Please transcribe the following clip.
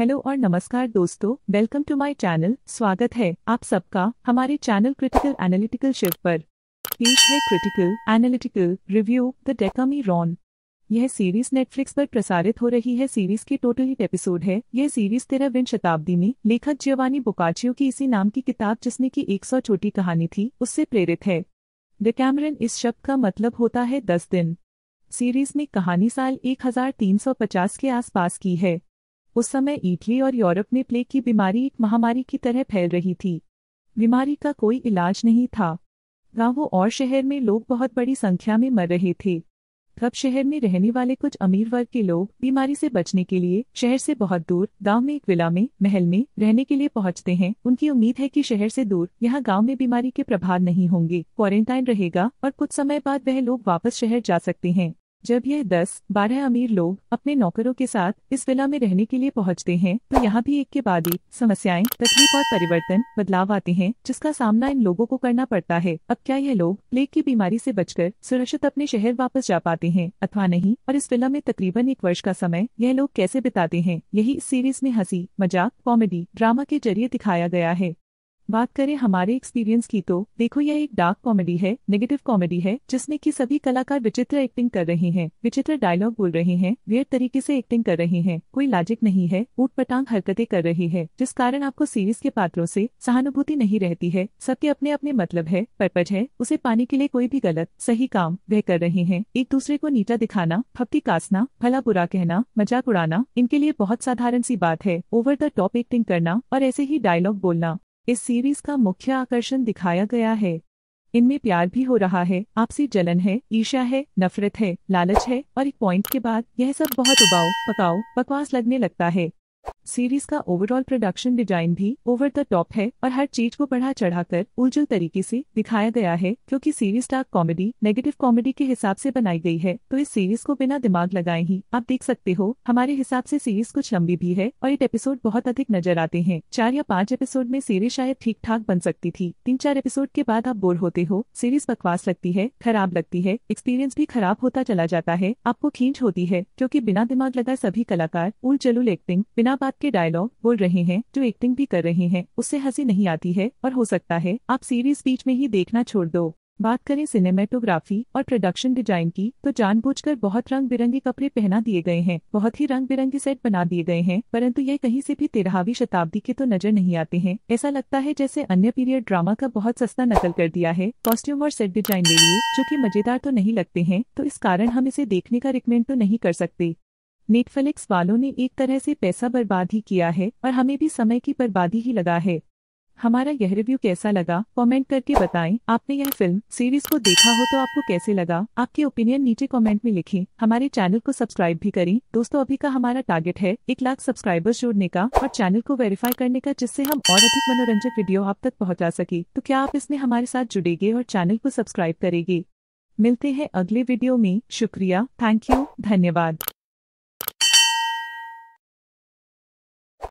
hello और नमस्कार दोस्तों वेलकम टू माय चैनल स्वागत है आप सबका हमारे चैनल क्रिटिकल एनालिटिकल शिव पर पेश है critical analytical review the Decameron यह सीरीज नेटफ्लिक्स पर प्रसारित हो रही है सीरीज के टोटल हिट एपिसोड है यह सीरीज तेरह विन शताब्दी में लेखक जियवानी बुकाचियो की इसी नाम की किताब जिसने की एक सौ छोटी कहानी थी उससे प्रेरित है द कैमरन इस शब्द का मतलब होता है दस दिन सीरीज में कहानी साल 1350 के आसपास की है उस समय इटली और यूरोप में प्लेग की बीमारी एक महामारी की तरह फैल रही थी बीमारी का कोई इलाज नहीं था गांवों और शहर में लोग बहुत बड़ी संख्या में मर रहे थे तब शहर में रहने वाले कुछ अमीर वर्ग के लोग बीमारी से बचने के लिए शहर से बहुत दूर गांव में एक विला में महल में रहने के लिए पहुंचते हैं उनकी उम्मीद है कि शहर से दूर यहां गांव में बीमारी के प्रभाव नहीं होंगे क्वारंटाइन रहेगा और कुछ समय बाद वह लोग वापस शहर जा सकते हैं जब यह दस बारह अमीर लोग अपने नौकरों के साथ इस विला में रहने के लिए पहुंचते हैं तो यहाँ भी एक के बाद एक समस्याएं तकलीफ और परिवर्तन बदलाव आते हैं जिसका सामना इन लोगों को करना पड़ता है अब क्या यह लोग प्लेग की बीमारी से बचकर सुरक्षित अपने शहर वापस जा पाते हैं अथवा नहीं और इस विला में तकरीबन एक वर्ष का समय यह लोग कैसे बिताते हैं यही इस सीरीज में हंसी मजाक कॉमेडी ड्रामा के जरिए दिखाया गया है बात करें हमारे एक्सपीरियंस की तो देखो यह एक डार्क कॉमेडी है नेगेटिव कॉमेडी है जिसमें कि सभी कलाकार विचित्र एक्टिंग कर रहे हैं विचित्र डायलॉग बोल रहे हैं वियर तरीके से एक्टिंग कर रहे हैं कोई लॉजिक नहीं है ऊट पटांग हरकते कर रही है जिस कारण आपको सीरीज के पात्रों से सहानुभूति नहीं रहती है सबके अपने अपने मतलब है पर्पज है उसे पाने के लिए कोई भी गलत सही काम वह कर रहे हैं एक दूसरे को नीचा दिखाना फप्ती कासना भला बुरा कहना मजाक उड़ाना इनके लिए बहुत साधारण सी बात है ओवर द टॉप एक्टिंग करना और ऐसे ही डायलॉग बोलना इस सीरीज का मुख्य आकर्षण दिखाया गया है इनमें प्यार भी हो रहा है आपसी जलन है ईर्षा है नफरत है लालच है और एक पॉइंट के बाद यह सब बहुत उबाऊ पकाओ बकवास लगने लगता है सीरीज का ओवरऑल प्रोडक्शन डिजाइन भी ओवर द टॉप है और हर चीज को बढ़ा चढ़ाकर उलझुल तरीके से दिखाया गया है क्योंकि series dark comedy negative comedy के हिसाब से बनाई गई है तो इस सीरीज को बिना दिमाग लगाए ही आप देख सकते हो हमारे हिसाब से सीरीज कुछ लंबी भी है और एक एपिसोड बहुत अधिक नजर आते हैं चार या पाँच एपिसोड में सीरीज शायद ठीक ठाक बन सकती थी तीन चार एपिसोड के बाद आप बोर होते हो सीरीज बकवास लगती है खराब लगती है एक्सपीरियंस भी खराब होता चला जाता है आपको खींच होती है क्योंकि बिना दिमाग लगाए सभी कलाकार उल जलूल एक्टिंग बिना बात के डायलॉग बोल रहे हैं जो एक्टिंग भी कर रहे हैं उससे हंसी नहीं आती है और हो सकता है आप सीरीज बीच में ही देखना छोड़ दो बात करें सिनेमेटोग्राफी और प्रोडक्शन डिजाइन की तो जानबूझकर बहुत रंग बिरंगे कपड़े पहना दिए गए हैं बहुत ही रंग बिरंगे सेट बना दिए गए हैं परंतु ये कहीं से भी तेरहवीं शताब्दी के तो नजर नहीं आते हैं ऐसा लगता है जैसे अन्य पीरियड ड्रामा का बहुत सस्ता नकल कर दिया है कॉस्ट्यूम और सेट डिजाइन ले लिए जो की मजेदार तो नहीं लगते हैं तो इस कारण हम इसे देखने का रिकमेंड तो नहीं कर सकते नेटफ्लिक्स वालों ने एक तरह से पैसा बर्बाद ही किया है और हमें भी समय की बर्बादी ही लगा है हमारा यह रिव्यू कैसा लगा कमेंट करके बताएं आपने यह फिल्म सीरीज को देखा हो तो आपको कैसे लगा आपके ओपिनियन नीचे कमेंट में लिखें हमारे चैनल को सब्सक्राइब भी करें दोस्तों अभी का हमारा टारगेट है एक लाख सब्सक्राइबर्स जोड़ने का और चैनल को वेरीफाई करने का जिससे हम और अधिक मनोरंजक वीडियो आप तक पहुँचा सके तो क्या आप इसमें हमारे साथ जुड़ेगे और चैनल को सब्सक्राइब करेगी मिलते हैं अगले वीडियो में शुक्रिया थैंक यू धन्यवाद